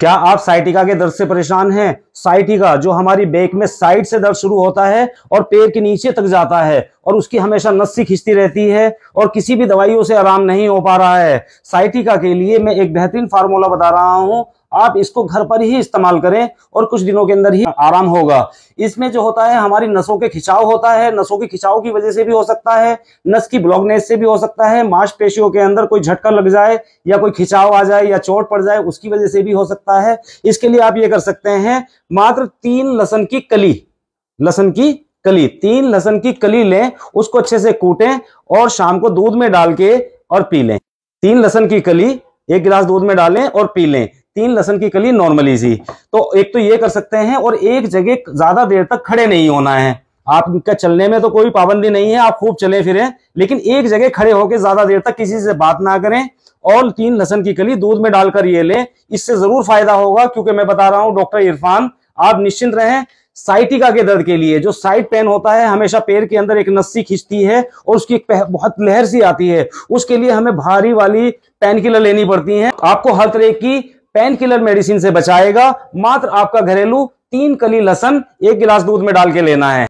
क्या आप साइटिका के दर्द से परेशान हैं साइटिका जो हमारी बैक में साइड से दर्द शुरू होता है और पेड़ के नीचे तक जाता है और उसकी हमेशा नस्सी खिंचती रहती है और किसी भी दवाइयों से आराम नहीं हो पा रहा है साइटिका के लिए मैं एक बेहतरीन फार्मूला बता रहा हूं आप इसको घर पर ही इस्तेमाल करें और कुछ दिनों के अंदर ही आराम होगा इसमें जो होता है हमारी नसों के खिंचाव होता है नसों के खिंचाव की वजह से भी हो सकता है नस की ब्लॉकनेस से भी हो सकता है मांसपेशियों के अंदर कोई झटका लग जाए या कोई खिंचाव आ जाए या चोट पड़ जाए उसकी वजह से भी हो सकता है इसके लिए आप ये कर सकते हैं मात्र तीन लसन की कली लसन की कली तीन लसन की कली लें उसको अच्छे से कूटें और शाम को दूध में डाल के और पी लें तीन लसन की कली एक गिलास दूध में डालें और पी लें तीन लसन की कली नॉर्मली सी तो एक तो ये कर सकते हैं और एक जगह ज्यादा देर तक खड़े नहीं होना है आपका चलने में तो कोई पाबंदी नहीं है आप खूब चले फिरें लेकिन एक जगह खड़े होकर ज्यादा देर तक किसी से बात ना करें और तीन लसन की कली दूध में डालकर ये लें इससे जरूर फायदा होगा क्योंकि मैं बता रहा हूं डॉक्टर इरफान आप निश्चिंत रहें साइटिका के दर्द के लिए जो साइड पेन होता है हमेशा पैर के अंदर एक नस्सी खींचती है और उसकी बहुत लहर सी आती है उसके लिए हमें भारी वाली पेन किलर लेनी पड़ती है आपको हर तरह की पेन किलर मेडिसिन से बचाएगा मात्र आपका घरेलू तीन कली लसन एक गिलास दूध में डाल के लेना है